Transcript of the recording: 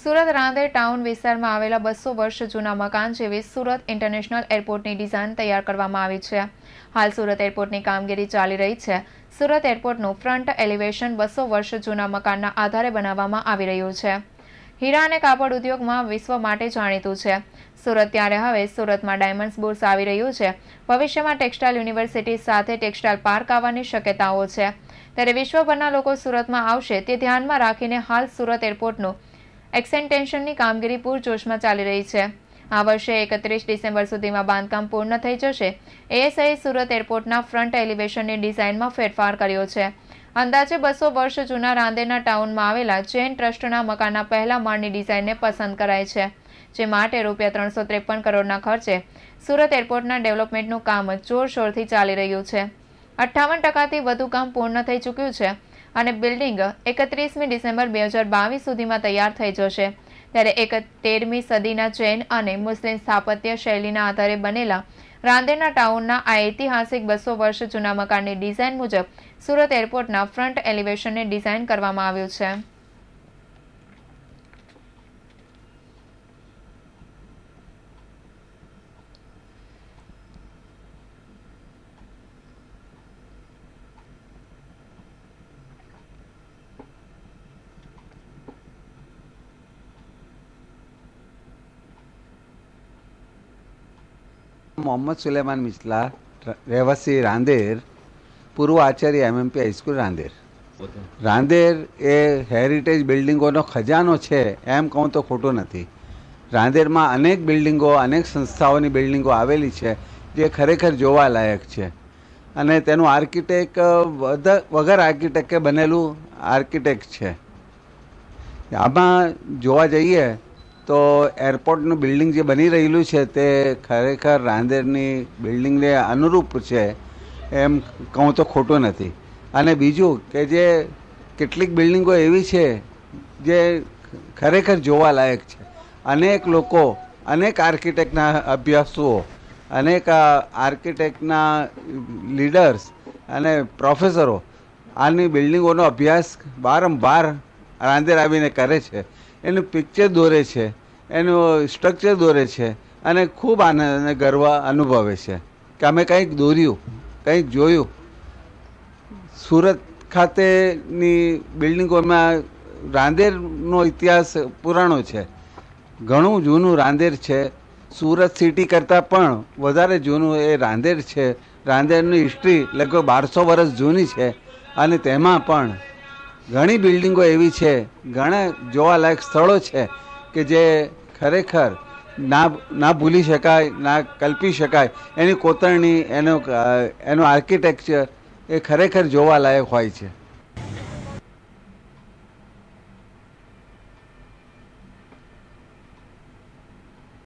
Surat Rander town વિસ્તારમાં આવેલા બસો વર્ષ જૂના મકાન જેવી સુરત ઇન્ટરનેશનલ એરપોર્ટની ડિઝાઇન તૈયાર કરવામાં આવી છે હાલ સુરત એરપોર્ટની કામગીરી ચાલી રહી છે સુરત એરપોર્ટનું ફ્રન્ટ એલિવેશન બસો વર્ષ જૂના મકાનના આધારે બનાવવામાં આવી રહ્યું છે હીરા અને કાપડ ઉદ્યોગમાં વિશ્વ માટે જાણીતું છે સુરત ત્યારે હવે સુરતમાં ડાયમંડ્સ બોર્સ આવી રહ્યું છે ભવિષ્યમાં ટેક્સટાઇલ યુનિવર્સિટી સાથે ટેક્સટાઇલ પાર્ક આવવાની શક્યતાઓ છે ત્યારે વિશ્વભરના લોકો સુરતમાં આવશે તે ધ્યાનમાં રાખીને હાલ સુરત એરપોર્ટનું એક્સેન્ટેન્શનની કામગીરી પૂરજોશમાં ચાલી રહી છે આ વર્ષે એકત્રીસ ડિસેમ્બર સુધીમાં બાંધકામ પૂર્ણ થઈ જશે એએસઆઈએ સુરત એરપોર્ટના ફ્રન્ટ એલિવેશનની ડિઝાઇનમાં ફેરફાર કર્યો છે અંદાજે બસો વર્ષ જૂના રાંદેરના ટાઉનમાં આવેલા જૈન ટ્રસ્ટના મકાનના પહેલા માળની ડિઝાઇનને પસંદ કરાય છે જે માટે રૂપિયા ત્રણસો ત્રેપન કરોડના ખર્ચે સુરત એરપોર્ટના ડેવલપમેન્ટનું કામ જોરશોરથી ચાલી રહ્યું છે અઠ્ઠાવન ટકાથી વધુ કામ પૂર્ણ થઈ ચૂક્યું છે અને બિલ્ડિંગ એકત્રીસમી ડિસેમ્બર બે હજાર બાવીસ સુધીમાં તૈયાર થઈ જશે ત્યારે એક તેરમી સદીના જૈન અને મુસ્લિમ સ્થાપત્ય શૈલીના આધારે બનેલા રાંદેરના ટાઉનના આ ઐતિહાસિક બસો વર્ષ જૂના મકાનની ડિઝાઇન મુજબ સુરત એરપોર્ટના ફ્રન્ટ એલિવેશનને ડિઝાઇન કરવામાં આવ્યું છે મોહમ્મદ સુલેમાન મિસ્લા રહેવાસી રાંદેર પૂર્વ આચાર્ય એમએમપી હાઈસ્કૂલ રાંદેર રાંદેર એ હેરિટેજ બિલ્ડિંગોનો ખજાનો છે એમ કહું તો ખોટું નથી રાંદેરમાં અનેક બિલ્ડિંગો અનેક સંસ્થાઓની બિલ્ડિંગો આવેલી છે જે ખરેખર જોવાલાયક છે અને તેનું આર્કિટેક્ટ વગર આર્કિટેક્ટે બનેલું આર્કિટેક્ટ છે આમાં જોવા જઈએ તો એરપોર્ટનું બિલ્ડિંગ જે બની રહેલું છે તે ખરેખર રાંદેરની બિલ્ડિંગને અનુરૂપ છે એમ કહું તો ખોટું નથી અને બીજું કે જે કેટલીક બિલ્ડિંગો એવી છે જે ખરેખર જોવાલાયક છે અનેક લોકો અનેક આર્કિટેક્ટના અભ્યાસુઓ અનેક આર્કિટેક્ટના લીડર્સ અને પ્રોફેસરો આની બિલ્ડિંગોનો અભ્યાસ વારંવાર રાંધે રાબીને કરે છે એનું પિક્ચર દોરે છે એનું સ્ટ્રક્ચર દોરે છે અને ખૂબ આનંદ અને ગર્વ અનુભવે છે કે અમે કંઈક દોર્યું કંઈક જોયું સુરત ખાતેની બિલ્ડિંગોમાં રાંદેરનો ઇતિહાસ પુરાણો છે ઘણું જૂનું રાંદેર છે સુરત સિટી કરતાં પણ વધારે જૂનું એ રાંદેર છે રાંદેરની હિસ્ટ્રી લગભગ બારસો વર્ષ જૂની છે અને તેમાં પણ ઘણી બિલ્ડિંગો એવી છે ઘણા જોવાલાયક સ્થળો છે કે જે ખરેખર ના ના ભૂલી શકાય ના કલ્પી શકાય એની કોતરણી એનો એનો આર્કિટેક્ચર એ ખરેખર જોવાલાયક હોય છે